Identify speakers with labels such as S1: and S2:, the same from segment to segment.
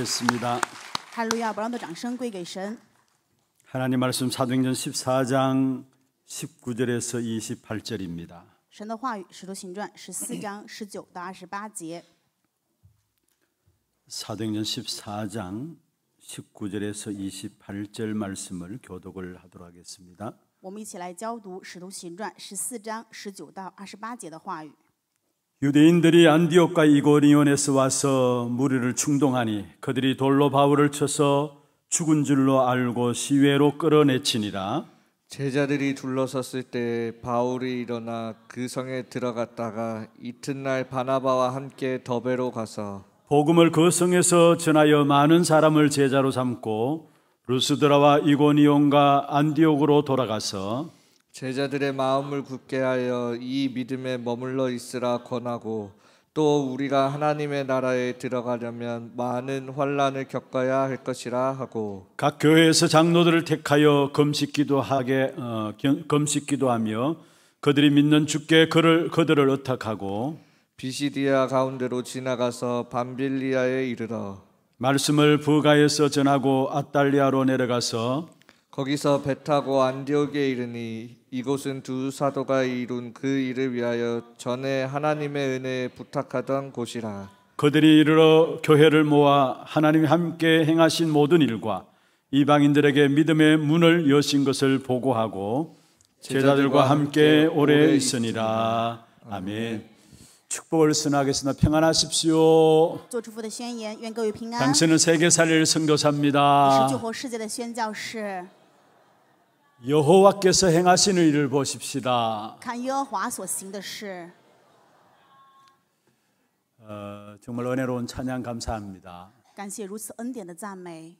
S1: 기도드리겠습니다.
S2: 할렐루야, 把我们的掌声归给神.
S1: 하나님 말씀 사도행전 14장 19절에서 28절입니다.
S2: 神的话语使徒行전1 4장1 9到2 8节
S1: 사도행전 14장 19절에서 28절 말씀을 교독을 하도록 하겠습니다.
S2: 我们一起来教读《使徒行传》十四章十九到二十八节的话语。
S1: 유대인들이 안디옥과 이고니온에서 와서 무리를 충동하니 그들이 돌로 바울을 쳐서 죽은 줄로 알고 시외로 끌어내치니라.
S3: 제자들이 둘러섰을 때 바울이 일어나 그 성에 들어갔다가 이튿날 바나바와 함께 더베로 가서
S1: 복음을 그 성에서 전하여 많은 사람을 제자로 삼고 루스드라와 이고니온과 안디옥으로 돌아가서
S3: 제자들의 마음을 굳게 하여 이 믿음에 머물러 있으라 권하고 또 우리가 하나님의 나라에 들어가려면 많은 환란을 겪어야 할 것이라 하고
S1: 각 교회에서 장로들을 택하여 금식기도 하게 어, 금식기도 하며 그들이 믿는 주께 그를 그들을 의탁하고
S3: 비시디아 가운데로 지나가서 밤빌리아에 이르러
S1: 말씀을 부가에서 전하고 아달리아로 내려가서
S3: 거기서 배 타고 안디옥에 이르니 이곳은 두 사도가 이룬 그 일을 위하여 전에 하나님의 은혜에 부탁하던 곳이라.
S1: 그들이 이르러 교회를 모아 하나님이 함께 행하신 모든 일과 이방인들에게 믿음의 문을 여신 것을 보고하고 제자들과 함께 오래 있으니라. 아멘. 축복을 선하겠으나 평안하십시오. 당신은 세계 살릴 선교사입니다. 여호와께서 행하시는 일을 보십시다.
S2: 看耶和华所行的事.
S1: 어, 정말 은혜로운 찬양 감사합니다.
S2: 感谢如此恩典的赞美.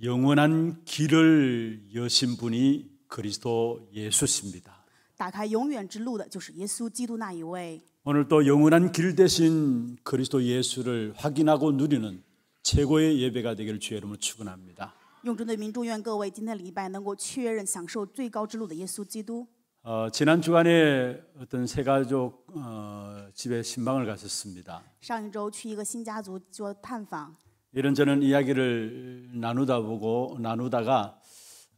S1: 영원한 길을 여신 분이 그리스도 예수십니다.
S2: 打开永远之路的就是耶稣基督那一位.
S1: 오늘 또 영원한 길 대신 그리스도 예수를 확인하고 누리는 최고의 예배가 되기를 주의 이름으 축원합니다.
S2: 永贞的民众愿各位今天礼拜能够确认享受最高之路的耶稣基督
S1: 어, 지난 주간에 어떤 세 가족 어, 집에 신방을 갔었습니다.
S2: 上一周去一个新家族做探访，
S1: 이런저런 이야기를 나누다 보고 나누다가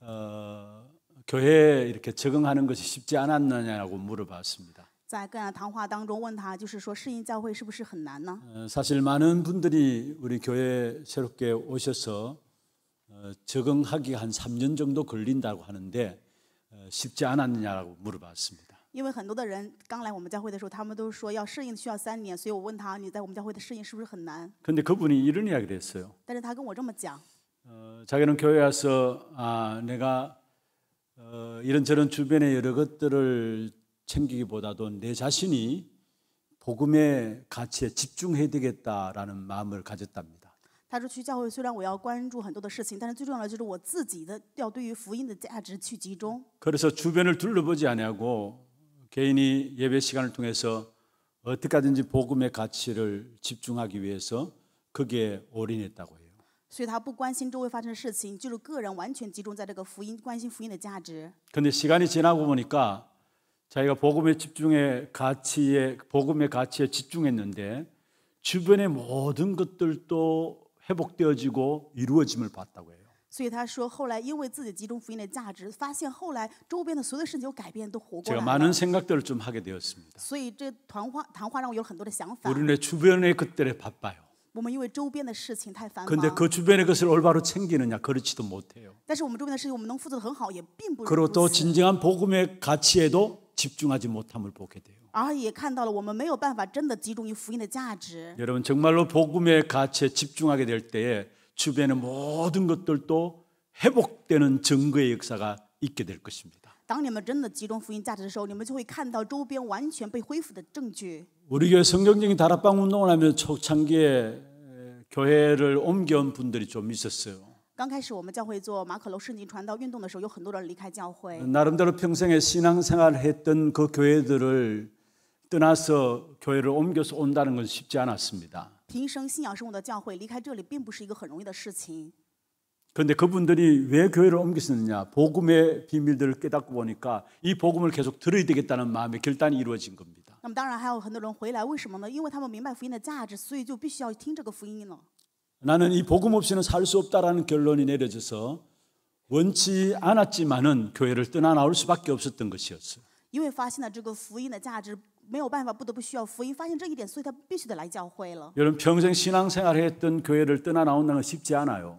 S1: 어, 교회에 이렇게 적응하는 것이 쉽지 않았느냐고 물어봤습니다.
S2: 在各样谈话当中问他就是说适应教会是不是很难呢
S1: 사실 많은 분들이 우리 교회 새롭게 오셔서 어, 적응하기 한 3년 정도 걸린다고 하는데 어, 쉽지 않았냐고 물어봤습니다.
S2: 因为很多的人刚来我们教会的时候，他们都说要适应需要三年，所以我问他你在我们教会的适应是不是很难？
S1: 근데 그분이 이런 이야기를 했어요.
S2: 但是他跟我这么讲，
S1: 자기는 교회 와서 아, 내가 어, 이런저런 주변의 여러 것들을 챙기기보다도 내 자신이 복음의 가치에 집중해야 되겠다라는 마음을 가졌답니다. 他说去教会虽然我要关注很多的事情但是最重要的就是我自己的要对于福音的价值去集中그래서주변을둘러보지않냐고개인이예배시간을통해서어떻게하든지복음의가치를집중하기위해서그게올인했다고해요所以他不关心周围发生的事情就是个人完全集中在这个福音关心福音的价值근데시간이지나고보니까자기가복음의집중의가치에복음의가치에집중했는데주변의모든것들도 회복되어지고 이루어짐을 봤다고 해요.
S2: 所以他说，后来因为自己集中福音的价值，发现后来周边的所有的事情有改变，都活过 제가 来了。 많은
S1: 생각들을 좀 하게 되었습니다.
S2: 所以这谈话谈话让我有了很多的想法。 우리네
S1: 주변의 것들에 바빠요.
S2: 我们因为周边的事情太繁 근데 忙，그
S1: 주변의 것을 올바로 챙기느냐 그렇지도 못해요.
S2: 但是我们周边的事情我们能负责的很好，也并不그리고 또如此。
S1: 진정한 복음의 가치에도 집중하지 못함을 보게 돼요.
S2: 而也看到了我们没有办法真的集中于福音的价值。
S1: 여러분 정말로 복음의 가치에 집중하게 될 때에 주변의 모든 것들도 회복되는 증거의 역사가 있게 될 것입니다.
S2: 当你们真的集中福音价值的时候，你们就会看到周边完全被恢复的证据。
S1: 우리 교회 성경적인 다락방 운동을 하면 초창기에 교회를 옮겨온 분들이 좀 있었어요.
S2: 刚开始我们教会做马可楼圣经传道运动的时候，有很多人离开教会。
S1: 나름대로 평생에 신앙생활 했던 그 교회들을 떠나서 교회를 옮겨서 온다는 건 쉽지 않았습니다.
S2: 平生信仰生活的教会离开这里，并不是一个很容易的事情。
S1: 그런데 그분들이 왜 교회를 옮겼느냐 복음의 비밀들을 깨닫고 보니까 이 복음을 계속 들어야 되겠다는 마음의 결단이 이루어진 겁니다.
S2: 那么当然还有很多人回来，为什么呢？因为他们明白福音的价值，所以就必须要听这个福音了。
S1: 나는 이 복음 없이는 살 수 없다라는 결론이 내려져서 원치 않았지만은 교회를 떠나 나올 수밖에 없었던 것이었어요. 여러분 평생 신앙생활 했던 교회를 떠나 나온다는 건 쉽지 않아요.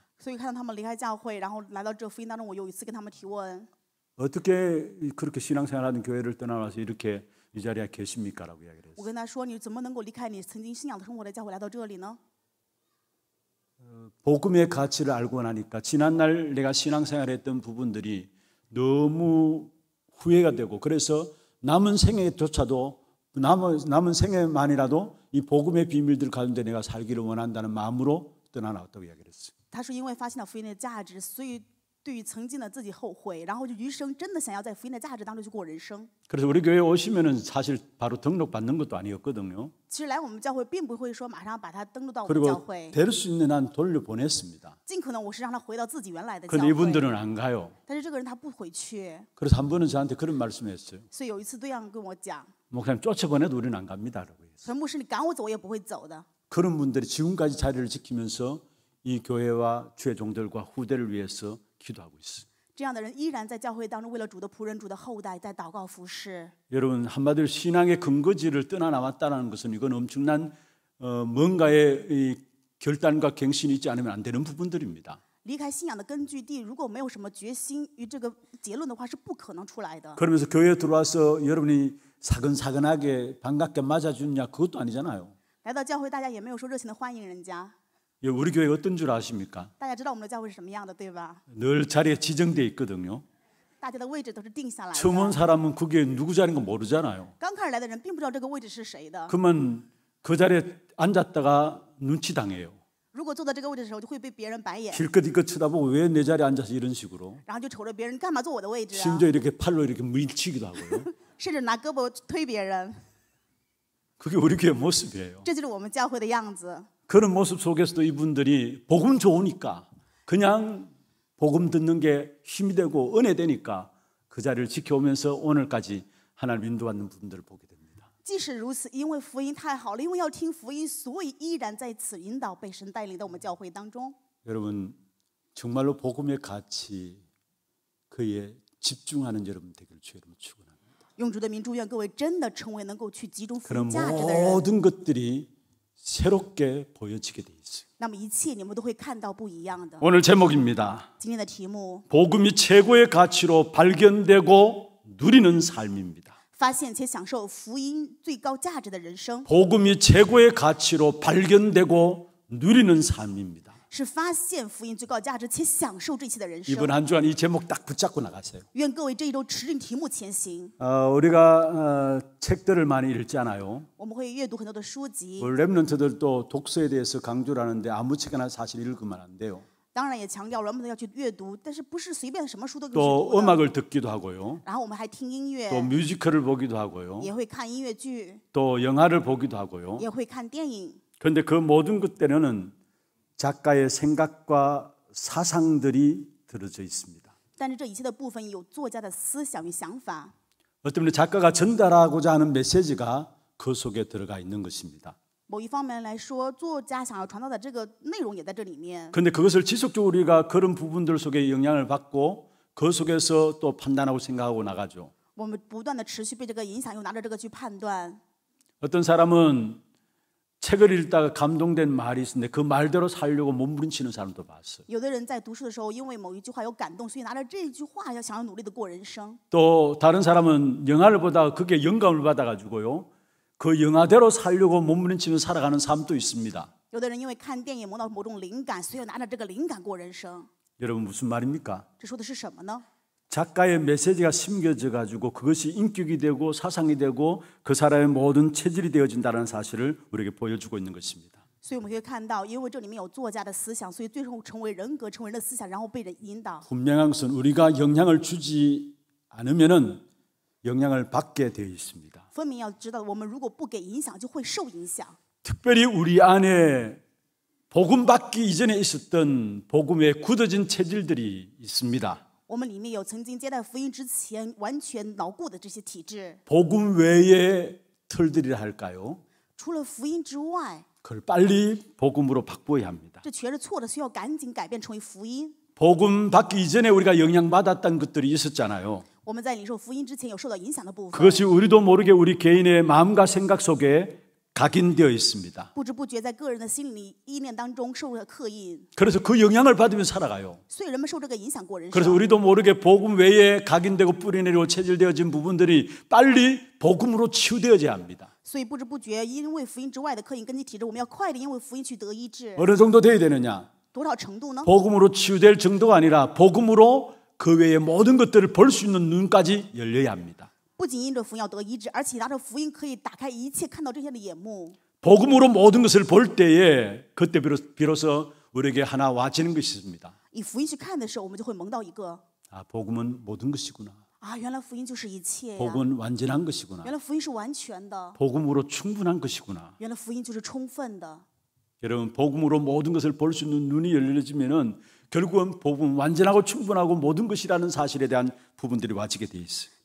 S2: 所以看到他们离开教会，然后来到这福音当中，我有一次跟他们提问：
S1: 어떻게 그렇게 신앙생활하는 교회를 떠나와서 이렇게 이 자리에 계십니까라고 이야기를
S2: 我 했어요. 跟他说，你怎么能够离开你曾经信仰的生活的教会来到这里呢？
S1: 어, 복음의 가치를 알고 나니까 지난날 내가 신앙생활했던 부분들이 너무 후회가 되고 그래서 남은 생애조차도 남은, 남은 생애만이라도 이 복음의 비밀들 가운데 내가 살기를 원한다는 마음으로 떠나나왔다고 이야기를 했어요. 他是因为发现了福音的价值，所以对于曾经的自己后悔，然后就余生真的想要在福音的价值当中去过人生。그래서우리교회오시면은사실바로등록받는것도아니었거든요其实来我们教会并不会说马上把他登录到我们教会。그리고될수있는한돌려보냈습니다尽可能我是让他回到自己原来的教会。그런데이분들은안가요但是这个人他不回去。그래서한분은저한테그런말씀을했어요所以有一次对象跟我讲。목사님쫓아보내도우리는안갑니다라고했어요牧师，你赶我走，我也不会走的。그런분들이지금까지자리를지키면서 이 교회와 주의 종들과 후대를 위해서 기도하고 있습니다.
S2: 这样的人依然在教会当中为了主的仆人、主的后代在祷告服侍。
S1: 여러분 한마디로 신앙의 근거지를 떠나 나왔다는 것은 이건 엄청난 어, 뭔가의 이 결단과 갱신이 있지 않으면 안 되는 부분들입니다.
S2: 离开信仰的根据地，如果没有什么决心与这个结论的话，是不可能出来的。 그러면서
S1: 교회에 들어와서 여러분이 사근사근하게 반갑게 맞아주냐 그것도 아니잖아요.
S2: 来到教会，大家也没有说热情的欢迎人家。
S1: 예, 우리 교회 어떤 줄 아십니까? 늘 자리에 지정돼 있거든요. 처음 온 사람은 그게 누구 자리인 거 모르잖아요. 그러면 그 자리에 앉았다가 눈치 당해요. 如果坐在 쳐다보고 왜 내 자리에 앉아서 이런 식으로. 심지어 이렇게 팔로 이렇게 밀치기도 하고요. 그게 우리 교회 모습이에요. 그런 모습 속에서도 이분들이 복음 좋으니까 그냥 복음 듣는 게 힘이 되고 은혜 되니까 그 자리를 지켜오면서 오늘까지 하나님 인도받는 분들을 보게 됩니다.
S2: 即使如此，因为福音太好了，因为要听福音，所以依然在此引导被神带领到我们教会当中。
S1: 여러분 정말로 복음의 가치 그에 집중하는 여러분 되기를 주의 축원합니다.
S2: 用主的名祝愿各 모든
S1: 것들이 새롭게 보여지게 돼 있어요. 오늘 제목입니다. 복음이 최고의 가치로 발견되고 누리는 삶입니다. 복음이 최고의 가치로 발견되고 누리는 삶입니다.
S2: 是发现福音最高价值且享受这一的人生 이번
S1: 한 주간 이 제목 딱 붙잡고 나가세요.
S2: 愿各位这一周持定题目前行。
S1: 어, 우리가 어, 책들을 많이 읽잖아요.
S2: 我们会阅读很多的书籍，
S1: 렘런트들도 독서에 대해서 강조 하는데 아무 책이나 사실 읽으면 안 돼요.
S2: 当然也强调人们要去阅读但是不是随便什么书都去读的。 음악을
S1: 듣기도 하고요.
S2: 然后我们还听音乐，또
S1: 뮤지컬을 보기도 하고요.
S2: 也会看音乐剧，또
S1: 영화를 보기도 하고요.
S2: 也会看电影。
S1: 그런데 그 모든 것 때는 작가의 생각과 사상들이 들어져 있습니다. 어떤 면 작가가 전달하고자 하는 메시지가 그 속에 들어가 있는 것입니다. 某一데 그것을 지속적으로 우리가 그런 부분들 속에 영향을 받고 그 속에서 또 판단하고 생각하고 나가죠. 어떤 사람은 책을 읽다가 감동된 말이 있는데그 말대로 살려고 몸부림치는 사람도 봤어요. 또 다른 사람은 영화를 보다가 그게 영감을 받아가지고요. 그 영화대로 살려고 몸부림치며 살아가는 삶도 있습니다. 여러분 무슨 말입니까?
S2: 这说的是什么呢?
S1: 작가의 메시지가 심겨져 가지고 그것이 인격이 되고 사상이 되고 그 사람의 모든 체질이 되어진다는 사실을 우리에게 보여주고 있는 것입니다. 분명한 것은 우리가 영향을 주지 않으면은 영향을 받게 되어 있습니다. 특별히 우리 안에 복음 받기 이전에 있었던 복음의 굳어진 체질들이 있습니다.
S2: 我们里面有曾经接待福音之前完全牢固的这些体制。
S1: 복음 외의 틀들이라 할까요?
S2: 除了福音之外，
S1: 그걸 빨리 복음으로 바꿔야 합니다.
S2: 这全是错的，需要赶紧改变成为福音。
S1: 복음 받기 이전에 우리가 영향받았던 것들이 있었잖아요.
S2: 我们在领受福音之前有受到影响的部分， 그것이
S1: 우리도 모르게 우리 개인의 마음과 생각 속에 각인되어 있습니다. 그래서 그 영향을 받으면 살아가요. 그래서 우리도 모르게 복음 외에 각인되고 뿌리내리고 체질되어진 부분들이 빨리 복음으로 치유되어야 합니다. 어느 정도 되어야 되느냐? 복음으로 치유될 정도가 아니라 복음으로 그 외의 모든 것들을 볼 수 있는 눈까지 열려야 합니다.
S2: 不仅因着福音要得医治，而且拿着福音可以打开一切看到这些的眼目。
S1: 복음으로 모든 것을 볼 때에 그때 비로소, 비로소 우리에게 하나 와지는 것이 있습니다.
S2: 以福音去看的时候，我们就会蒙到一个
S1: 아, 복음은 모든 것이구나.
S2: 啊原来福音就是一切 복음은
S1: 완전한 것이구나.
S2: 原来福音是完全的，
S1: 복음으로 충분한 것이구나.
S2: 原来福音就是充分的。
S1: 여러분 복음으로 모든 것을 볼 수 있는 눈이 열려지면은 결국은 복음 완전하고 충분하고 모든 것이라는 사실에 대한 부분들이 와지게 돼 있어요.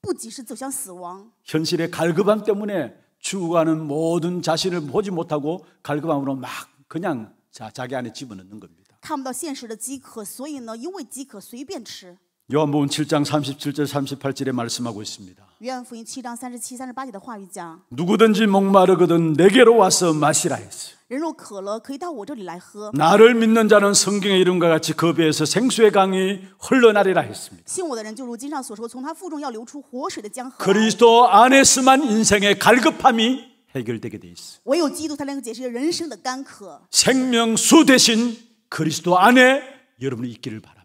S2: 不及时走向死亡。
S1: 现实的갈급함때문에죽가는모든자신을보지못하고갈급함으로막그냥자자기안에기분을넣는겁니
S2: 다。 看不到现实的饥渴，所以呢，因为饥渴随便吃。
S1: 요한복음 7장 37절 38절에 말씀하고 있습니다.
S2: 요한복음 7장 37, 38절의 话语讲
S1: 누구든지 목마르거든 내게로 와서 마시라 했어 나를 믿는 자는 성경의 이름과 같이 그 배에서 생수의 강이 흘러나리라 했습니다. 그리스도 안에서만 인생의 갈급함이 해결되게
S2: 돼어唯有基督생명수
S1: 대신 그리스도 안에 여러분이 있기를 바라.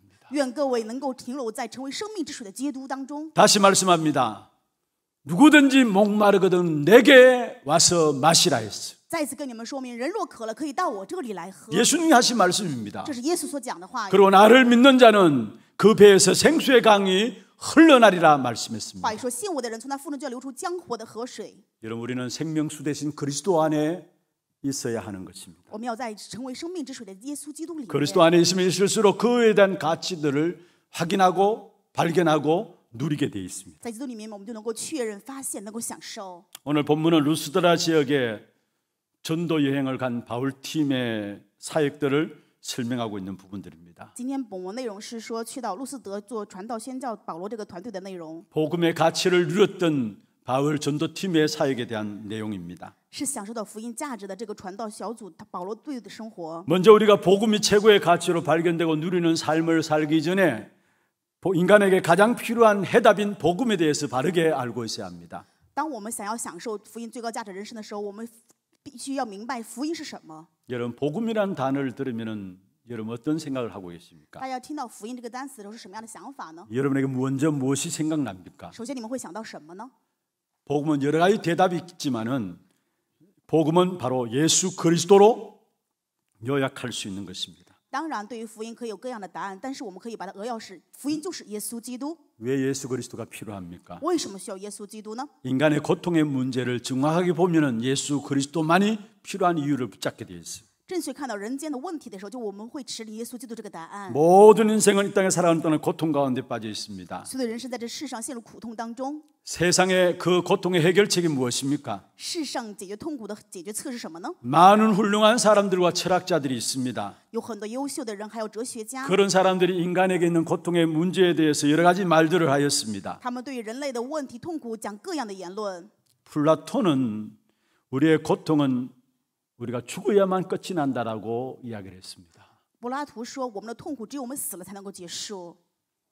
S1: 다시 말씀합니다. 누구든지 목마르거든 내게 와서 마시라 했어요. 예수님 하신 말씀입니다. 그리고 나를 믿는 자는 그 배에서 생수의 강이 흘러나리라 말씀했습니다. 여러분 우리는 생명수 대신 그리스도 안에 있어야 하는 것입니다. 그리스도 안에 있으면 있을수록 그에 대한 가치들을 확인하고 발견하고 누리게 되어 있습니다. 오늘 본문은 루스드라 지역에 전도 여행을 간 바울 팀의 사역들을 설명하고 있는 부분들입니다. 복음의 가치를 누렸던 바울 전도팀의 사역에 대한 내용입니다.
S2: 먼저 우리가 복음이
S1: 최고의 가치로 발견되고 누리는 삶을 살기 전에 인간에게 가장 필요한 해답인 복음에 대해서 바르게 알고 있어야 합니다. 여러분 복음이란 단어를 들으면 여러분 어떤 생각을 하고 계십니까? 여러분에게 먼저 무엇이 생각납니까?
S2: 首先你们会想到什么呢?
S1: 복음은 여러 가지 대답이 있지만은 복음은 바로 예수 그리스도로 요약할 수 있는 것입니다.
S2: 当然对于福音可以有各样的答案但是我们可以把它扼要是福音就是耶稣基督왜
S1: 예수 그리스도가 필요합니까?
S2: 为什么需要耶稣基督呢?
S1: 인간의 고통의 문제를 정확하게 보면은 예수 그리스도만이 필요한 이유를 붙잡게 되어 있어요. 모든 인생은 이 땅에 살아가는 동안 고통 가운데 빠져 있습니다. 세상의 그 고통의 해결책이 무엇입니까? 많은 훌륭한 사람들과 철학자들이 있습니다. 그런 사람들이 인간에게 있는 고통의 문제에 대해서 여러 가지 말들을 하였습니다. 플라톤은 우리의 고통은 우리가 죽어야만 끝이 난다라고 이야기를 했습니다.
S2: 柏拉图说：“我们的痛苦只有我们死了才能够结束。”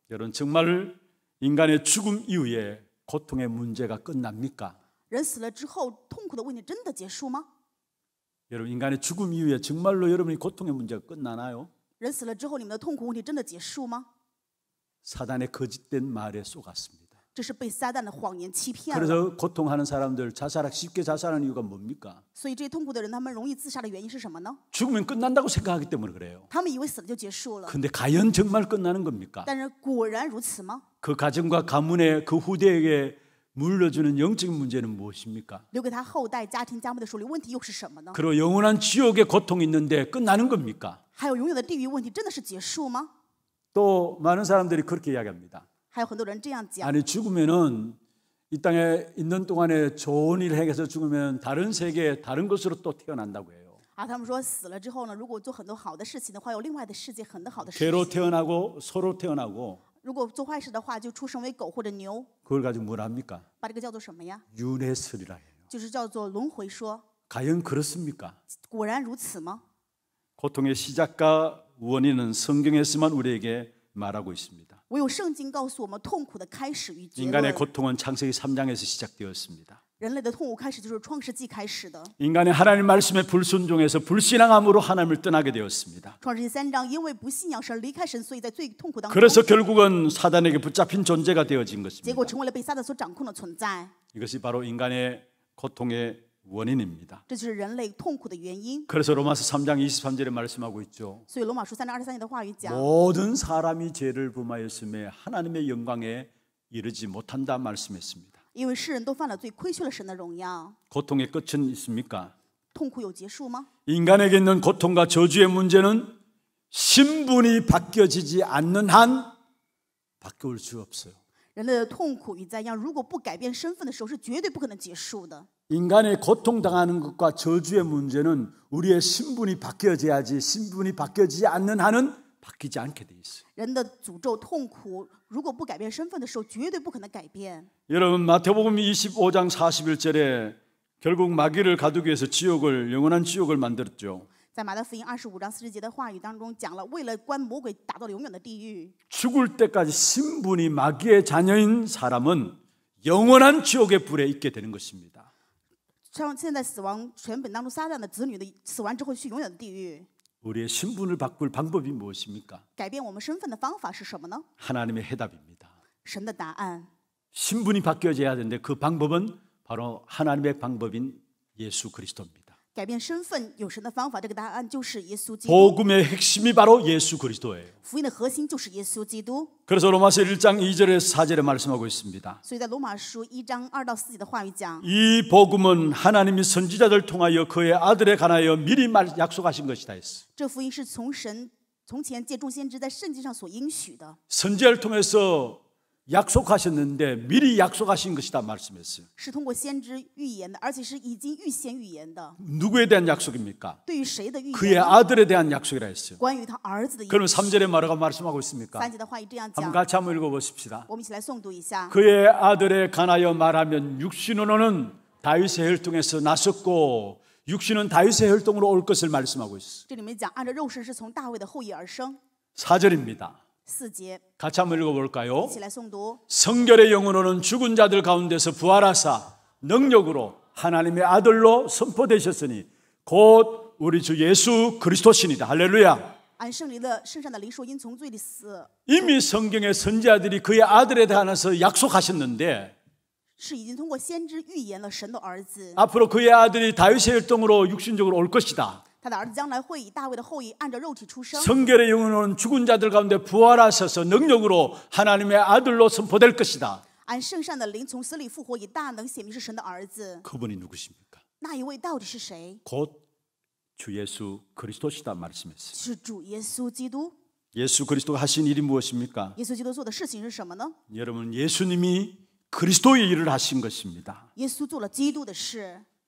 S1: 여러분 정말 인간의 죽음 이후에 고통의 문제가 끝납니까?
S2: 人死了之后，痛苦的问题真的结束吗？
S1: 여러분 인간의 죽음 이후에 정말로 여러분이 고통의 문제가 끝나나요?
S2: 人死了之后，你们的痛苦问题真的结束吗？
S1: 사단의 거짓된 말에 속았습니다. 그래서 고통하는 사람들 자살하기 쉽게 자살하는 이유가 뭡니까? 죽으면 끝난다고 생각하기 때문에 그래요. 근데 과연 정말 끝나는 겁니까? 그 가정과 가문에 그 후대에게 물려주는 영적인 문제는 무엇입니까? 그리고 영원한 지옥의 고통이 있는데 끝나는 겁니까? 또 많은 사람들이 그렇게 이야기합니다. 아니 죽으면은 이 땅에 있는 동안에 좋은 일 해서 죽으면 다른 세계 다른 것으로 또 태어난다고 해요.
S2: 啊，他们说死了之后呢，如果做很多好的事情的话，有另外的世界很多好的事 아, 개로 태어나고
S1: 소로 태어나고
S2: 如果做坏事的话，就出生为狗或者牛，
S1: 그걸 가지고 뭘 합니까?
S2: 把这个叫做什么呀？
S1: 윤회설이라 해요.
S2: 就是叫做轮回说。
S1: 과연 그렇습니까?
S2: 果然如此吗？
S1: 고통의 시작과 원인은 성경에서만 우리에게 말하고 있습니다. 인간의 고통은 창세기 3장에서 시작되었습니다. 인간의 하나님 말씀에 불순종해서 불신앙함으로 하나님을 떠나게 되었습니다. 그래서 결국은 사단에게 붙잡힌 존재가 되어진 것입니다. 이것이 바로 인간의 고통의 원인입니다. 그래서 로마서 3장 23절에 말씀하고 있죠.
S2: 모든
S1: 사람이 죄를 범하였음에 하나님의 영광에 이르지 못한다 말씀했습니다. 고통의 끝은 있습니까? 인간에게 있는 고통과 저주의 문제는 신분이 바뀌어지지 않는 한 바꿀 수 없어요.
S2: 人类的痛苦与灾殃，如果不改变身份的时候，是绝对不可能结束的。
S1: 인간의 고통당하는 것과 저주의 문제는 우리의 신분이 바뀌어져야지 신분이 바뀌어지지 않는 한은 바뀌지 않게 돼 있어요.
S2: 人的诅咒痛苦如果不改变身份的时候绝对不可能改变
S1: 여러분 마태복음 25장 41절에 결국 마귀를 가두기 위해서 지옥을 영원한 지옥을 만들었죠.
S2: 在马太福音二十章四十节的话语当中讲了为了关魔鬼打造永远的地狱
S1: 죽을 때까지 신분이 마귀의 자녀인 사람은 영원한 지옥의 불에 있게 되는 것입니다.
S2: 像现在死亡全本当中撒旦的子女的死完之后去永远的地狱。
S1: 우리의 신분을 바꿀 방법이 무엇입니까?
S2: 改变我们身份的方法是什么呢？
S1: 하나님의 해답입니다.
S2: 神的答案。
S1: 신분이 바뀌어져야 되는데 그 방법은 바로 하나님의 방법인 예수 그리스도입니다.
S2: 改变身份有神的方法，这个答案就是耶稣基督。 복음의
S1: 핵심이 바로 예수 그리스도예요. 그래서 로마서 1장 2절에 4절에 말씀하고 있습니다. 이 복음은 하나님이 선지자들 통하여 그의 아들에 관하여 미리 약속하신 것이다 했어. 선지자를 통해서 약속하셨는데 미리 약속하신 것이다 말씀했어요.
S2: 是通过先知预言的,而且是已经预先预言的.
S1: 누구에 대한 약속입니까?
S2: 对于谁的预言? 그의 아들에
S1: 대한 약속이라 했어요.
S2: 关于他儿子的 그럼
S1: 3절에 말하고 말씀하고 있습니까?
S2: 3节的话语这样讲. 한번 같이
S1: 한번 읽어 보십시다.
S2: 我们一起来诵读一下.
S1: 그의 아들에 관하여 말하면 육신으로는 다윗의 혈통에서 났었고 육신은 다윗의 혈통으로 올 것을 말씀하고 있어요.
S2: 这里面讲按照肉身是从大卫的后裔而生.
S1: 4절입니다. 같이 한번 읽어볼까요? 성결의 영으로는 죽은 자들 가운데서 부활하사 능력으로 하나님의 아들로 선포되셨으니 곧 우리 주 예수 그리스도시니다 할렐루야. 이미 성경의 선지자들이 그의 아들에 대해서 약속하셨는데 앞으로 그의 아들이 다윗의 혈통으로 육신적으로 올 것이다. 성결의 영혼은 죽은 자들 가운데 부활하셔서 능력으로 하나님의 아들로 선포될 것이다. 그분이 누구십니까? 곧주 예수 그리스도시다 말씀했어요. 예수 그리스도가 하신 일이 무엇입니까? 여러분 예수님이 그리스도의 일을 하신 것입니다. 예수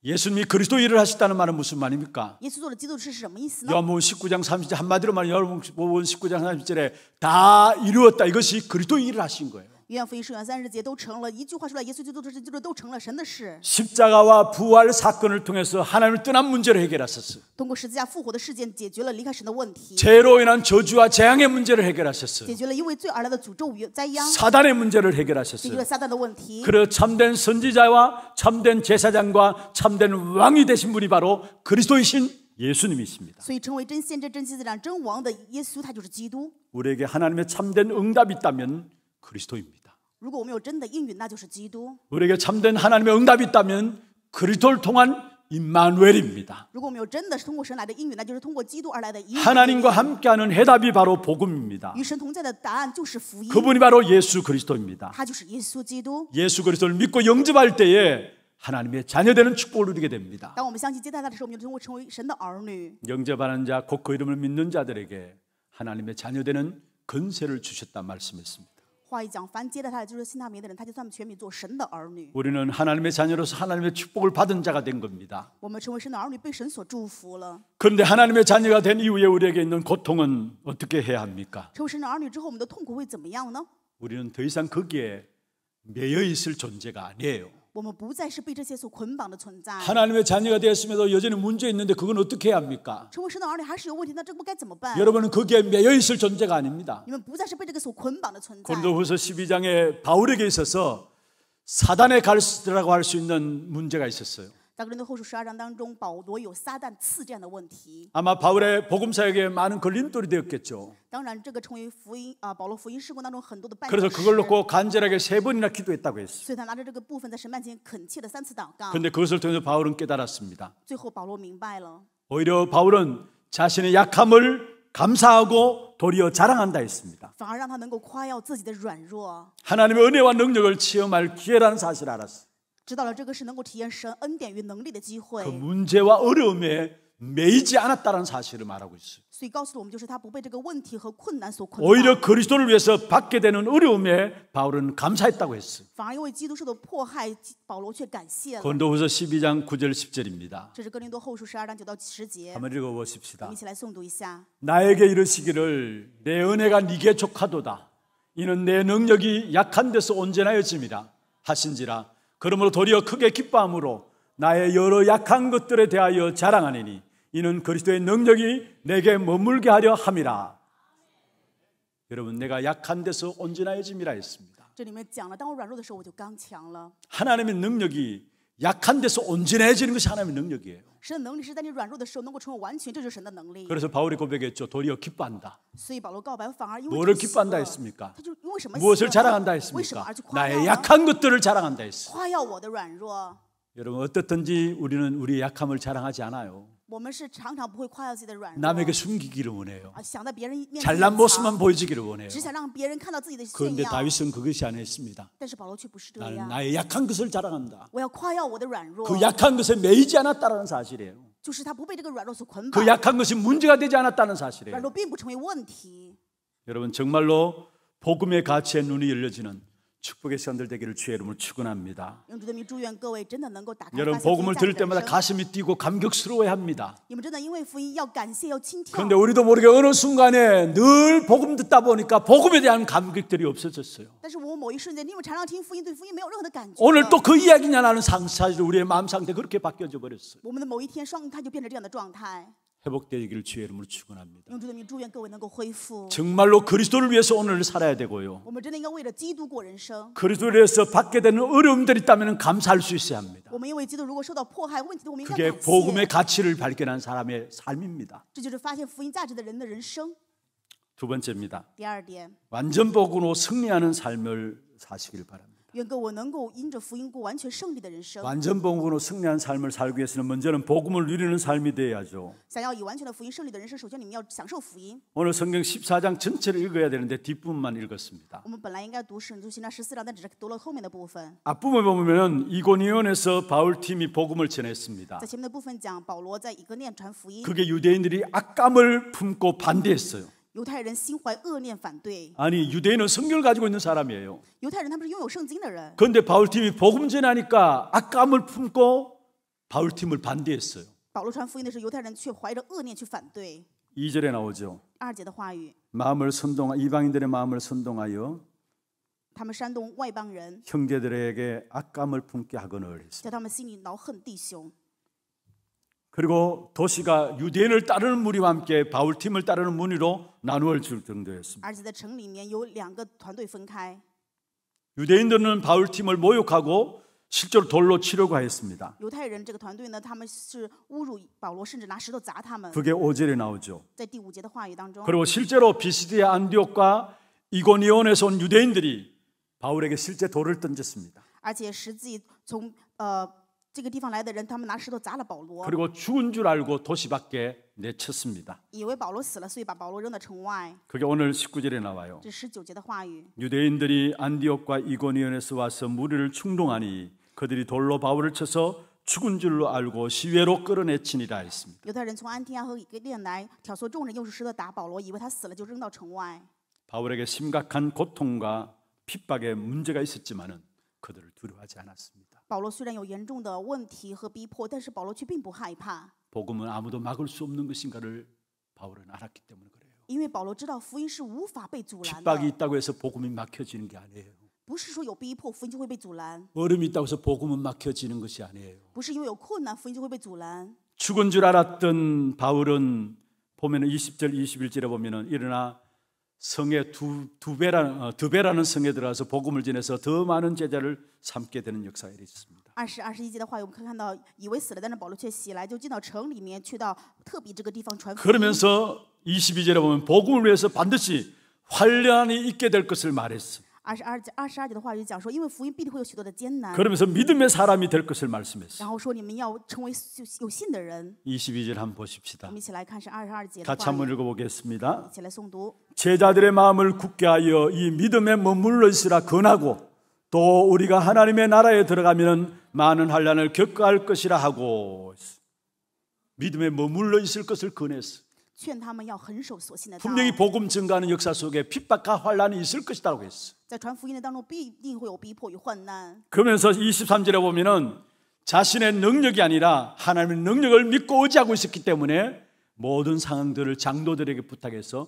S1: 예수님이 그리스도 일을 하셨다는 말은 무슨 말입니까?
S2: 요한
S1: 19장 30절 한마디로 말하면 요한 19장 30절에 다 이루었다. 이것이 그리스도 일을 하신 거예요. 约翰福音十章三十节都成了一句话出来，耶稣基督的事就是都成了神的事。십자가와부활사건을통해서하나님을떠난문제를해결하셨어 요。 通过十字架复活的事件，解决了离开神的问题。죄로인한저주와재앙의문제를해결하셨어 요。
S2: 解决了因为罪而来的诅咒与灾殃。사단의문제를해결하셨어
S1: 요。 解决了撒旦的问题。그래참된선지자와참된제사장과참된왕이되신분이바로그리스도이신 예수님이십니다.
S2: 所以成为真先知、真祭司长、真王的耶稣，他就是基督。우리에게
S1: 하나님의 참된 응답이 있다면 그리스도입니다. 우리에게 참된 하나님의 응답이 있다면 그리스도를 통한 임마누엘입니다. 하나님과 함께하는 해답이 바로 복음입니다. 그분이 바로 예수 그리스도입니다. 예수 그리스도를 믿고 영접할 때에 하나님의 자녀 되는 축복을 누리게 됩니다. 영접하는 자, 곧 그 이름을 믿는 자들에게 하나님의 자녀 되는 근세를 주셨다 말씀했습니다. 우리는 하나님의 자녀로서 하나님의 축복을 받은 자가 된 겁니다. 그런데 하나님의 자녀가 된 이후에 우리에게 있는 고통은 어떻게 해야 합니까? 우리는 더 이상 거기에 매여 있을 존재가 아니에요. 하나님의 자녀가 되었음에도 여전히 문제 있는데 그건 어떻게 해야 합니까? 여러분은 거기에 매여 있을 존재가 아닙니다. 고린도후서 12장에 바울에게 있어서 사단의 갈수라고 할 수 있는 문제가 있었어요.
S2: 在格林多后书十二章当中保罗有撒旦
S1: 아마 바울의 복음 사역에 많은 걸림돌이 되었겠죠.
S2: 그래서 그걸 놓고
S1: 간절하게 세 번이나 기도했다고 했어요. 근데 그것을 통해서 바울은 깨달았습니다. 오히려 바울은 자신의 약함을 감사하고 도리어 자랑한다 했습니다. 하나님의 은혜와 능력을 체험할 기회라는 사실을 알았어요.
S2: 知道了这个是能够体验神恩典与能力的机会그。
S1: 문제와 어려움에 매이지 않았다는 사실을 말하고 있어요. 오히려 그리스도를 위해서 받게 되는 어려움에 바울은 감사했다고 했어요.
S2: 反도후서
S1: 12장 9절 10절입니다. 한번 읽어 보십시다. 나에게 이르시기를 내 은혜가 네게 족하도다. 이는 내 능력이 약한 데서 온전하여짐이라 하신지라 그러므로 도리어 크게 기뻐함으로 나의 여러 약한 것들에 대하여 자랑하니니 이는 그리스도의 능력이 내게 머물게 하려 함이라. 여러분 내가 약한 데서 온전해짐이라 했습니다. 하나님의 능력이 약한 데서 온전해지는 것이 하나님의 능력이에요. 그래서 바울이 고백했죠. 도리어 기뻐한다.
S2: 뭐를 기뻐한다 했습니까? 무엇을 자랑한다
S1: 했습니까? 나의 약한 것들을 자랑한다 했어요. 여러분 어떻든지 우리는 우리의 약함을 자랑하지 않아요. 남에게 숨기기를 원해요. 잘난 모습만 보여주기를 원해요. 그런데 다윗은 그것이 안 했습니다. 나는 나의 약한 것을 자랑한다. 그 약한 것에 매이지 않았다는 사실이에요. 그 약한 것이 문제가 되지 않았다는 사실이에요. 여러분 정말로 복음의 가치에 눈이 열려지는 축복의 시간들 되기를 주의 이름으로 축원합니다.
S2: 여러분 복음을 들을 때마다
S1: 가슴이 뛰고 감격스러워합니다. 그런데 우리도 모르게 어느 순간에 늘 복음 듣다 보니까 복음에 대한 감격들이 없어졌어요. 오늘 또 그 이야기냐 나는 상사실 우리의 마음 상태 그렇게 바뀌어져 버렸어요. 회복되기를 주의 이름으로 축원합니다. 정말로 그리스도를 위해서 오늘 살아야 되고요. 그리스도를 위해서 받게 되는 어려움들이 있다면 감사할 수 있어야 합니다.
S2: 그게 복음의
S1: 가치를 발견한 사람의 삶입니다. 두 번째입니다. 완전 복으로 승리하는 삶을 사시길 바랍니다. 완전 복음으로 승리한 삶을 살기 위해서는 먼저는 복음을 누리는 삶이 되어야죠. 오늘 성경 14장 전체를 읽어야 되는데 뒷부분만 읽었습니다. 앞부분을 보면 이고니온에서 바울 팀이 복음을 전했습니다. 그게 유대인들이 악감을 품고 반대했어요.
S2: 犹太人心怀恶念反对.
S1: 아니 유대인은 성경을 가지고 있는 사람이에요.
S2: 犹太人他们是拥有圣经的人.
S1: 그런데 바울팀이 복음 전하니까 악감을 품고 바울팀을 반대했어요.
S2: 保罗传福音的时候，犹太人却怀着恶念去反对。
S1: 2절에 나오죠.
S2: 2节的话语.
S1: 마음을 선동하 이방인들의 마음을 선동하여
S2: 他们煽动外邦人.
S1: 형제들에게 악감을 품게 하거늘
S2: 했他们心里恼恨弟兄
S1: 그리고 도시가 유대인을 따르는 무리와 함께 바울 팀을 따르는 무리로 나누어 질 정도였습니다. 유대인들은 바울 팀을 모욕하고 실제로 돌로 치려고 했습니다. 그게 5절에 나오죠. 그리고 실제로 비시디아 안디옥과 이고니온에서 온 유대인들이 바울에게 실제 돌을 던졌습니다.
S2: 这个 그리고
S1: 죽은 줄 알고 도시 밖에 내쳤습니다.
S2: 그게
S1: 오늘 19절에 나와요. 그 유대인들이 안디옥과 이고니온에서 와서 무리를 충동하니 그들이 돌로 바울을 쳐서 죽은 줄로 알고 시외로 끌어내치니라 했습니다. 바울에게 심각한 고통과 핍박의 문제가 있었지만은 그들을 두려워하지 않았습니다.
S2: 保罗虽然有严重的问题和逼迫，但是保罗却并不害怕，
S1: 복음은 아무도 막을 수 없는 것인가를 바울은 알았기 때문에 그래요.
S2: 因为保罗知道福音是无法被阻拦 핍박이
S1: 있다고 해서 복음이 막혀지는 게 아니에요.
S2: 不是说有逼迫福音就会被阻拦，어려이
S1: 있다고 해서 복음은 막혀지는 것이 아니에요.
S2: 不是因为有困难福音就会被阻拦。죽은
S1: 줄 알았던 바울은 보면은 20절 21절에 보면은 일어나 성의 두, 두, 배라, 어, 두 배라는 성에 들어가서 복음을 전해서 더 많은 제자를 삼게 되는 역사에 있습니다.
S2: 20, 21节的话，我们可以看到以为死了，但是保罗却起来，就进到城里面，去到特比这个地方传福音。 그러면서
S1: 22절에 보면 복음을 위해서 반드시 환란이 있게 될 것을 말했습니다.
S2: 22, 그러면서
S1: 믿음의 사람이 될 것을 말씀했어요.
S2: 22절
S1: 한번 보십시다. 같이 한번 읽어보겠습니다. 제자들의 마음을 굳게 하여 이 믿음에 머물러 있으라 권하고 또 우리가 하나님의 나라에 들어가면 많은 환란을 겪어야 할 것이라 하고 믿음에 머물러 있을 것을 권했어. 분명히 복음 증가하는 역사 속에 핍박과 환란이 있을 것이라고 했어. 그러면서 23절에 보면 자신의 능력이 아니라 하나님의 능력을 믿고 의지하고 있었기 때문에 모든 상황들을 장로들에게 부탁해서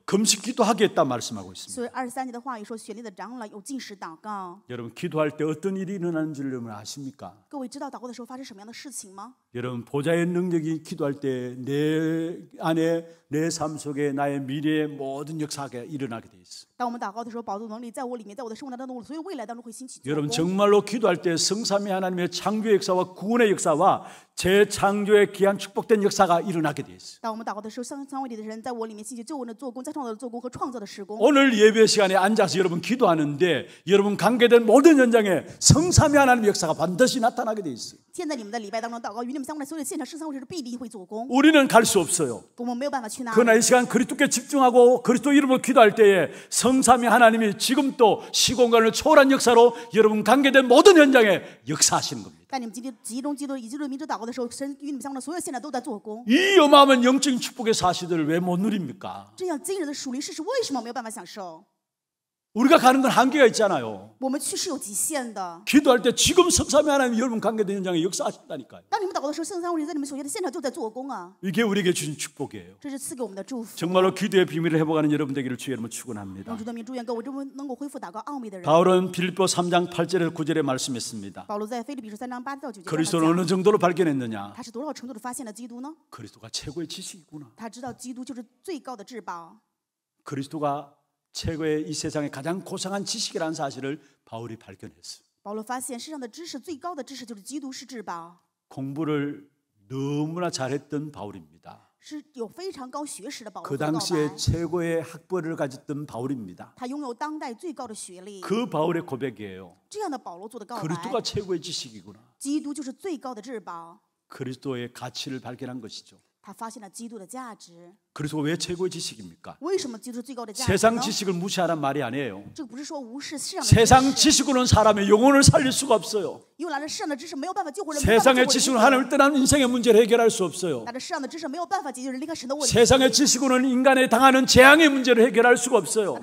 S1: 금식 기도하겠다 말씀하고 있습니다.
S2: 所以二十三节的话也说，选立的长老有进食祷告。
S1: 여러분 기도할 때 어떤 일이 일어나는지를 여러분 아십니까?
S2: 各位知道祷告的时候发生什么样的事情吗？
S1: 여러분 보좌의 능력이 기도할 때 내 안에 내 삶 속에 나의 미래의 모든 역사가 일어나게 돼 있어.
S2: 当我们祷告的时候，宝座能力在我里面，在我的生活当中，所以未来当中会兴起。 여러분
S1: 정말로 기도할 때 성삼위 하나님의 창조 역사와 구원의 역사와 재창조의 귀한 축복된 역사가 일어나게 돼 있어.
S2: 当我们祷告的时候上上位里的人在我里面兴起救恩的做工在 오늘
S1: 예배 시간에 앉아서 여러분 기도하는데 여러분 관계된 모든 현장에 성삼위 하나님 역사가 반드시 나타나게 돼 있어요. 우리는 갈 수 없어요. 그러나 이 시간 그리스도께 집중하고 그리스도 이름을 기도할 때에 성삼위 하나님이 지금 도 시공간을 초월한 역사로 여러분 관계된 모든 현장에 역사하시는 겁니다.
S2: 在你们集中、集中以及做民族祷告的时候，神与你们相关的所有现在都在做工。这样惊人的属灵事实，为什么没有办法享受？
S1: 우리가 가는 건 한계가 있잖아요. 기도할 때 지금 성삼위 하나님 여러분 관계된 현장에 역사하신다니까요. 이게 우리에게 주신 축복이에요. 정말로 기도의 비밀을 회복하는 여러분 되기를 주의 이름으로 축원합니다. 바울은 빌립보 3장 8절에서 9절에 말씀했습니다. 그리스도는 어느 정도로 발견했느냐?
S2: 그리스도가
S1: 최고의 지식이구나. 그리스도가 최고의 이 세상의 가장 고상한 지식이라는 사실을 바울이 발견했어요. 공부를 너무나 잘했던 바울입니다.
S2: 그 당시에
S1: 최고의 학벌을 가졌던 바울입니다. 그 바울의 고백이에요. 그리스도가 최고의 지식이구나. 그리스도의 가치를 발견한 것이죠. 그래서왜 최고의 지식입니까?
S2: 세상 지식을
S1: 무시하란 말이 아니에요. 세상 지식으로는 사람의 영혼을 살릴 수가 없어요.
S2: 세상의 지식으로 하나님을 떠난
S1: 인생의 문제를 해결할 수 없어요. 세상의 지식으로는 인간이 당하는 재앙의 문제를 해결할 수가 없어요.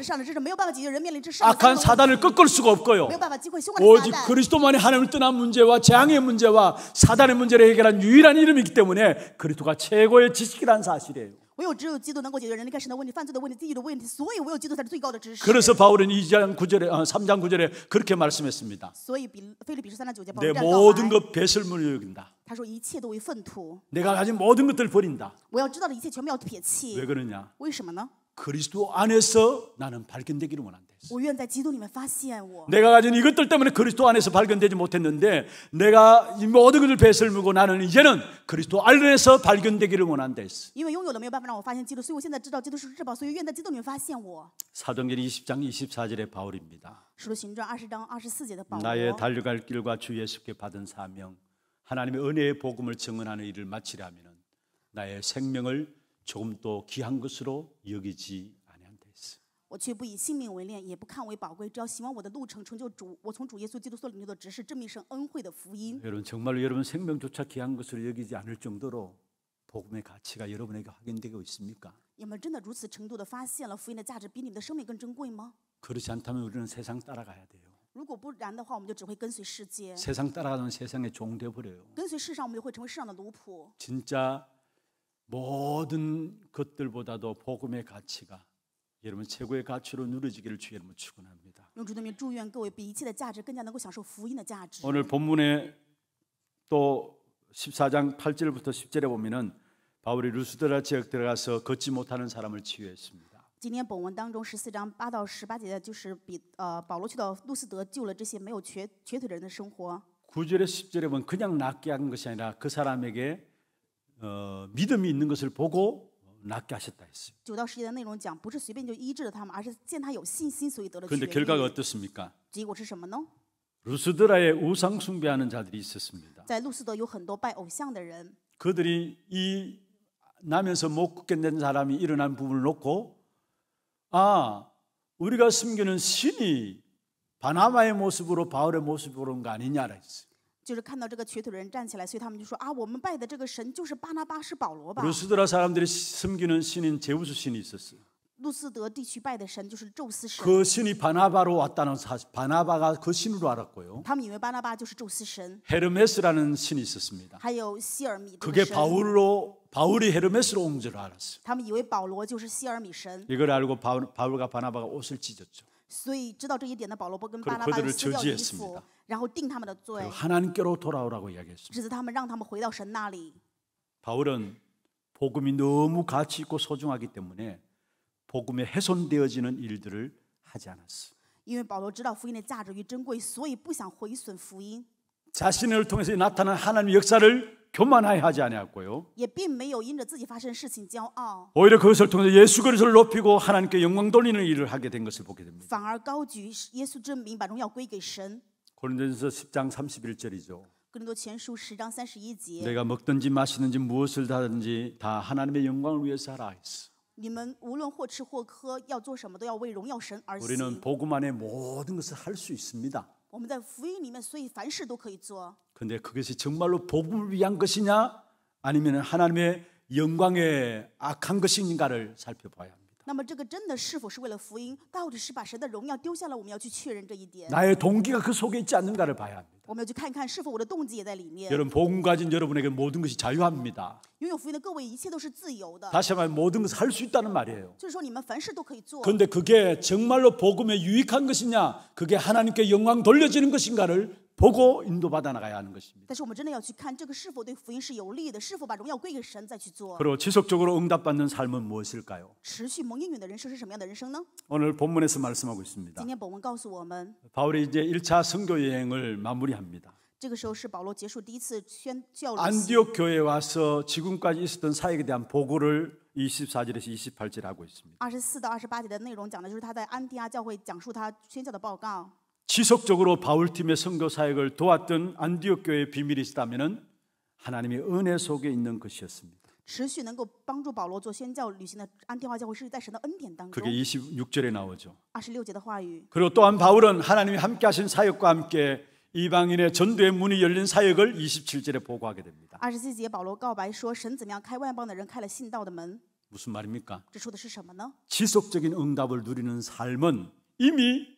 S2: 악한 사단을
S1: 꺾을 수가 없고요. 오직 그리스도만이 하나님을 떠난 문제와 재앙의 문제와 사단의 문제를 해결한 유일한 이름이기 때문에 그리스도가 최고의 지식이라는 사실이에요.
S2: 唯有只有基督能够解决人类开始的问题、犯罪的问题、地狱的问题，所以唯有基督才是最高的知识。그래서
S1: 바울은 2장 9절에 아, 3장 9절에 그렇게 말씀했습니다.
S2: 所以比腓立比书三章九节保罗내 这样告白 모든
S1: 것 배설물로 여긴다.
S2: 他说一切都为粪土，
S1: 내가 가진 모든 것들을 버린다.
S2: 我要知道的一切全部要撇왜 弃。 그러냐? 为什么呢？
S1: 그리스도 안에서 나는 발견되기를 원한다. 내가 가진 이것들 때문에 그리스도 안에서 발견되지 못했는데 내가 모든 것을 배설 물고 나는 이제는 그리스도 안에서 발견되기를 원한다 했어. 사도행전 20장 24절의 바울입니다. 나의 달려갈 길과 주 예수께 받은 사명 하나님의 은혜의 복음을 증언하는 일을 마치려면 나의 생명을 조금 더 귀한 것으로 여기지 아니한다
S2: 했어. 我却不以性命为念，也不看为宝贵，只要希望我的路程成就主我从主耶稣基督所领受的只是这命生恩惠的福音。
S1: 여러분 정말로 여러분 생명조차 귀한 것으로 여기지 않을 정도로 복음의 가치가 여러분에게 확인되고 있습니까?
S2: 你们真的如此程度的发现了福音的价值比你们的生命更珍贵吗？
S1: 그렇지 않다면 우리는 세상 따라가야 돼요.
S2: 如果不然的话，我们就只会跟随世界。 세상 따라가는
S1: 세상에 종돼 버려요.
S2: 跟随世上，我们就会成为世上的奴仆。
S1: 진짜 모든 것들보다도 복음의 가치가 여러분 최고의 가치로 누려지기를 주의 이름으 축원합니다. 오늘 본문에 또 14장 8절부터 10절에 보면은 바울이 루스드라 지역 들어가서 걷지 못하는 사람을 치유했습니다.
S2: 今天本文当中十四章八到十八节的就是比呃保罗去到路斯德救了这些没有瘸瘸腿人的生活。
S1: 9절에 1절에 보면 그냥 낫게 한 것이 아니라 그 사람에게 어 믿음이 있는 것을 보고 낫게 하셨다 했어요.
S2: 九到데 결과가
S1: 어떻습니까? 루스드라의 우상 숭배하는 자들이 있었습니다. 그들이 이 나면서 못 걷게 된 사람이 일어난 부분을 놓고 아 우리가 숨기는 신이 바나마의 모습으로 바울의 모습으로 온거 아니냐라 했어요.
S2: 就是看到这个瘸腿人站起来，所以他们就说啊，我们拜的这个神就是巴拿巴是保罗吧？ 루스드라
S1: 사람들이 섬기는 신인 제우스 신이 있었어요.
S2: 路斯德地区拜的神就是宙斯神，그 신이
S1: 바나바로 왔다는 사실, 바나바가 그 신으로 알았고요.
S2: 他们以为巴拿巴就是宙斯神，
S1: 헤르메스라는 신이 있었습니다.
S2: 还有希尔米 그게 바울로
S1: 바울이 헤르메스로 온줄 알았어요.
S2: 他们以为保罗就是希尔米神，
S1: 이걸 알고 바울, 바울과 바나바가 옷을 찢었죠. 所以知道这一点的保罗波跟巴拉巴撕掉衣服，然后定他们的罪。这是他们让他们回到神那里。바울은 복음이 너무 가치 있고 소중하기 때문에 복음에 훼손되어지는 일들을 하지 않았어.
S2: 因为保罗知道福音的价值与珍贵，所以不想毁损福音。자신을
S1: 통해서 나타난 하나님의 역사를 교만하여 하지 아니하고요. 오히려 그것을 통해 예수 그리스도를 높이고 하나님께 영광 돌리는 일을 하게 된 것을 보게 됩니다. 고린도전서 10장 31절이죠. 내가 먹든지 마시든지 무엇을 하든지 다 하나님의 영광을 위해서 하라 했어.
S2: 你们无论或吃或喝，要做什么都要为荣耀神而行。우리는복음안에모든것을할수있습니다 我们
S1: 근데 그것이 정말로 복음을 위한 것이냐 아니면 하나님의 영광에 악한 것인가를 살펴봐야 합니다. 那么这个真的是否是为了福音？到底是把神的荣耀丢下了？我们要去确认这一点。나의동기가그속에있지않는가를봐야합니다我们要去看看是否我的动机也在里面。여러분복음가진여러분에게모든것이자유합니다拥有福音的各位，一切都是自由的。다시말모든것할수있다는말이에요就是说你们凡事都可以做。그런데그게정말로복음에유익한것이냐그게하나님께영광돌려지는것인가를 보고 인도받아 나가야 하는 것입니다. 그리고 지속적으로 응답받는 삶은 무엇일까요? 오늘 본문에서 말씀하고 있습니다. 바울이 이제 1차 선교 여행을 마무리합니다.
S2: 안디옥 교회에
S1: 와서 지금까지 있었던 사역에 대한 보고를 24절에서 28절 하고 있습니다.
S2: 24到28节的内容讲的就是他在安提阿教会讲述他宣教的报告。
S1: 지속적으로 바울팀의 선교 사역을 도왔던 안디옥 교회의 비밀이 있다면은 하나님의 은혜 속에 있는 것이었습니다. 그게 26절에 나오죠. 그리고 또한 바울은 하나님이 함께 하신 사역과 함께 이방인의 전도의 문이 열린 사역을 27절에 보고하게 됩니다. 무슨 말입니까? 지속적인 응답을 누리는 삶은 이미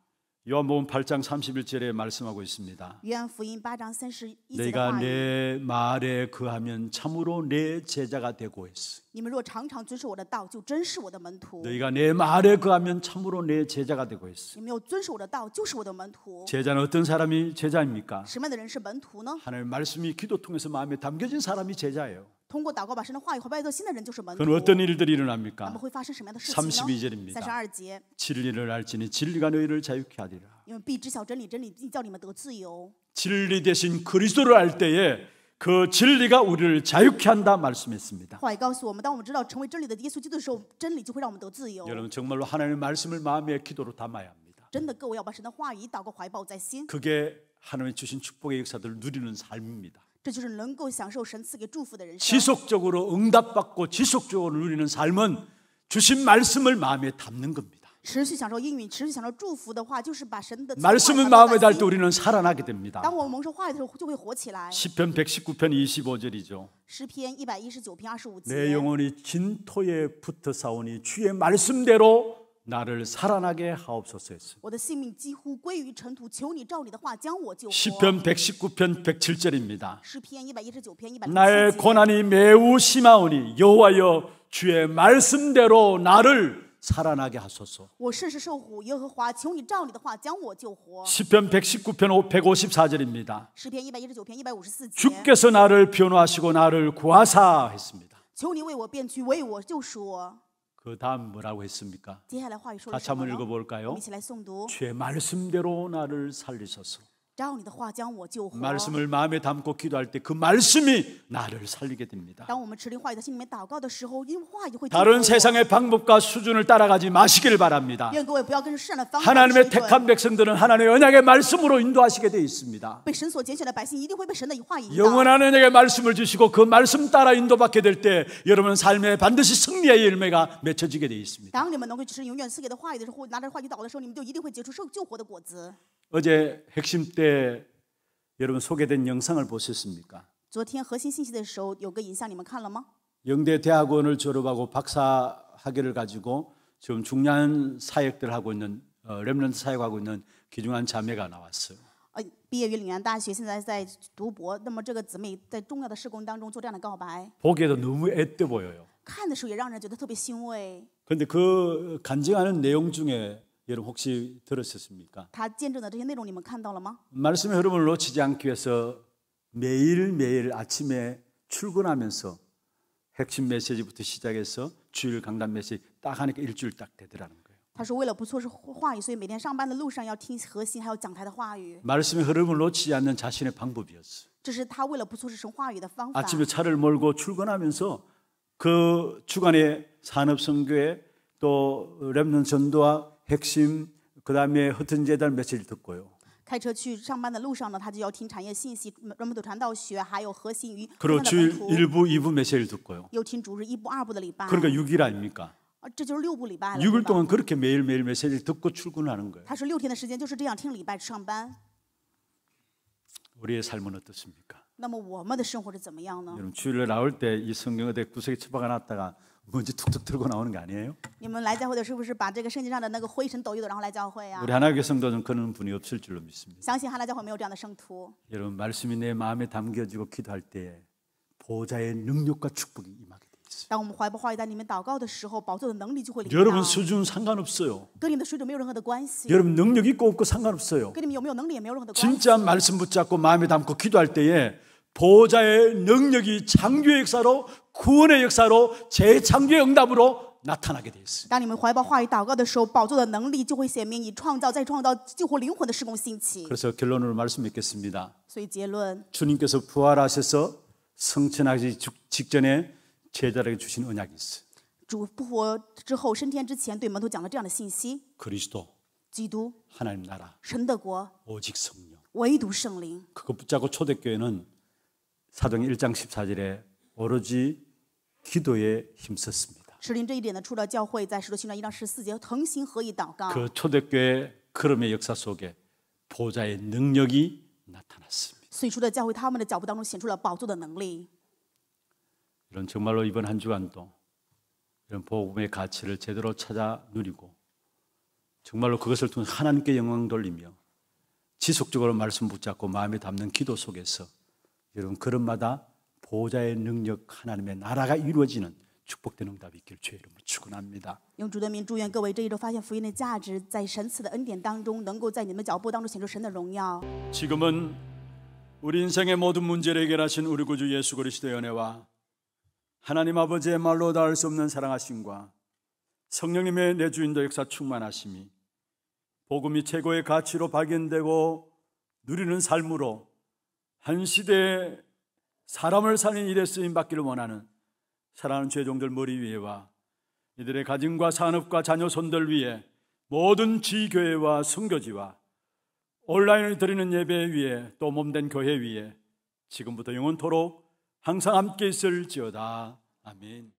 S1: 요한복음 8장 31절에 말씀하고 있습니다. 내가 내 말에 그하면 참으로 내 제자가 되고 있어. 너희가 내 말에 그하면 참으로 내 제자가 되고 있어. 제자는 어떤 사람이 제자입니까? 하늘 말씀이 기도 통해서 마음에 담겨진 사람이 제자예요.
S2: 그건 어떤 일들이 일어납니까? 32절입니다.
S1: 진리를 알지니 진리가 너희를 자유케 하리라. 진리 대신 그리스도를 알 때에 그 진리가 우리를 자유케 한다 말씀했습니다. 여러분 정말로 하나님의 말씀을 마음의 기도로 담아야 합니다. 그게 하나님이 주신 축복의 역사들을 누리는 삶입니다. 지속적으로 응답받고 지속적으로 누리는 삶은 주신 말씀을 마음에 담는 겁니다.
S2: 말씀을 마음에 달때 우리는
S1: 살아나게 됩니다. 시편 119편
S2: 25절이죠. 내
S1: 영혼이 진토에 붙어 사오니 주의 말씀대로 나를 살아나게 하옵소서 했습니다. 10편 119편 107절입니다. 나의 고난이 매우 심하오니 여호와여 주의 말씀대로 나를 살아나게 하소서.
S2: 10편
S1: 119편 154절입니다. 주께서 나를 변호하시고 나를 구하사 했습니다. 그 다음 뭐라고 했습니까? 같이 한번 읽어볼까요? 죄 말씀대로 나를 살리소서. 말씀을 마음에 담고 기도할 때 그 말씀이 나를 살리게 됩니다.
S2: 다른 세상의
S1: 방법과 수준을 따라가지 마시길 바랍니다.
S2: 하나님의 택한
S1: 백성들은 하나님의 언약의 말씀으로 인도하시게 되어 있습니다. 영원한 언약의 말씀을 주시고 그 말씀 따라 인도받게 될 때 여러분 삶에 반드시 승리의 열매가 맺혀지게 되어 있습니다. 어제 핵심 때 여러분 소개된 영상을 보셨습니까?
S2: 昨天核心信息的时候有个影像，你们看了吗？
S1: 영대 대학원을 졸업하고 박사 학위를 가지고 지금 중요한 사역들 하고 있는 어, 렘넌트 사역하고 있는 귀중한 자매가 나왔어요.
S2: 毕业于岭南大学现在在读博那么这个姊妹在重要的事工当中做这样的告白
S1: 보기에도 너무 애때 보여요.
S2: 看的时候也让人觉得特别欣慰。
S1: 근데 그 간증하는 내용 중에 여러분 혹시 들으셨습니까? 말씀의 흐름을 놓치지 않기 위해서 매일매일 아침에 출근하면서 핵심 메시지부터 시작해서 주일 강단 메시딱 하니까 일주일 딱 되더라는 거예요.
S2: 他说为了不错是话语，所以每天上班的路上要听核心，还有讲台的话语。말씀의
S1: 흐름을 놓치지 않는 자신의 방법이었어.
S2: 这是他为了不错是神话语的方法。 아침에
S1: 차를 몰고 출근하면서 그 주간의 산업 선교회 또 렘넌 전도와 핵심 그다음에 흩은 재단 며칠 듣고요.
S2: 开车去上班的路上呢，他就要听产业信息、人们的传道学，还有核心与 그리고 주일
S1: 부 2부 메시지를 듣고요.
S2: 又听主日一部、二部的礼拜。 그러니까
S1: 6일 아닙니까?
S2: 어， 这就是六部礼拜了일 동안
S1: 그렇게 매일매일 메시지를 듣고 출근하는 거예요.
S2: 他说六天的时间就是这样听礼拜上班。
S1: 우리의 삶은 어떻습니까?
S2: 那么我们的生活是怎么样呢？ 여러분
S1: 주일날 나올 때 이 성경에 대 구석에 처박아 놨다가 뭔지 툭툭 들고 나오는 게 아니에요?
S2: 你们来教会的是不是把这个圣经上的那个灰尘抖一抖然后来教会啊 우리
S1: 하나교 성도는 그런 분이 없을 줄로 믿습니다.
S2: 相信哈拉教会没有这样的圣徒。
S1: 여러분 말씀이 내 마음에 담겨지고 기도할 때 보좌의 능력과 축복이 임하게
S2: 돼 있어요. 当我们怀抱话在里面祷告的时候宝座的能力就会临 여러분
S1: 수준 상관없어요.
S2: 跟你们的水准没有任何的关系， 여러분
S1: 능력 있고 없고 상관없어요.
S2: 跟你们有没有能力也没有任何的关系。
S1: 진짜 말씀 붙잡고 마음에 담고 기도할 때에 보호자의 능력이 창조의 역사로 구원의 역사로 재창조의 응답으로 나타나게 되 있어요. 当你们 그래서 결론으로 말씀드겠습니다 주님께서 부활하셔서 승천하기 직- 전에 제자들에게 주신 언약이 있어요. 主 그리스도 基督、 하나님 나라
S2: 神的国、
S1: 오직 성령 그거 붙잡고 초대교회는 사정 1장 14절에 오로지 기도에 힘썼습니다. 그 초대교회 그름의 역사 속에 보좌의 능력이 나타났습니다. 이런 정말로 이번 한 주간도 이런 복음의 가치를 제대로 찾아 누리고 정말로 그것을 통해 하나님께 영광 돌리며 지속적으로 말씀 붙잡고 마음에 담는 기도 속에서 여러분 그런마다 보좌의 능력 하나님의 나라가 이루어지는 축복된 응답이 있길를 주의 이름으로 축원합니다.
S2: 用主的名祝愿各位这一周发现福音的价值，在神赐的恩典当中，能够在你们脚步当中显出神的荣耀。
S1: 지금은 우리 인생의 모든 문제를 해결하신 우리 구주 예수 그리스도의 은혜와 하나님 아버지의 말로 닿을 수 없는 사랑하심과 성령님의 내주인도 역사 충만하심이 복음이 최고의 가치로 발견되고 누리는 삶으로 한 시대에 사람을 사는 일에 쓰임 받기를 원하는 사랑하는 죄종들 머리 위에와 이들의 가진과 산업과 자녀 손들 위에 모든 지교회와 선교지와 온라인을 드리는 예배 위에 또 몸된 교회 위에 지금부터 영원토록 항상 함께 있을지어다. 아멘.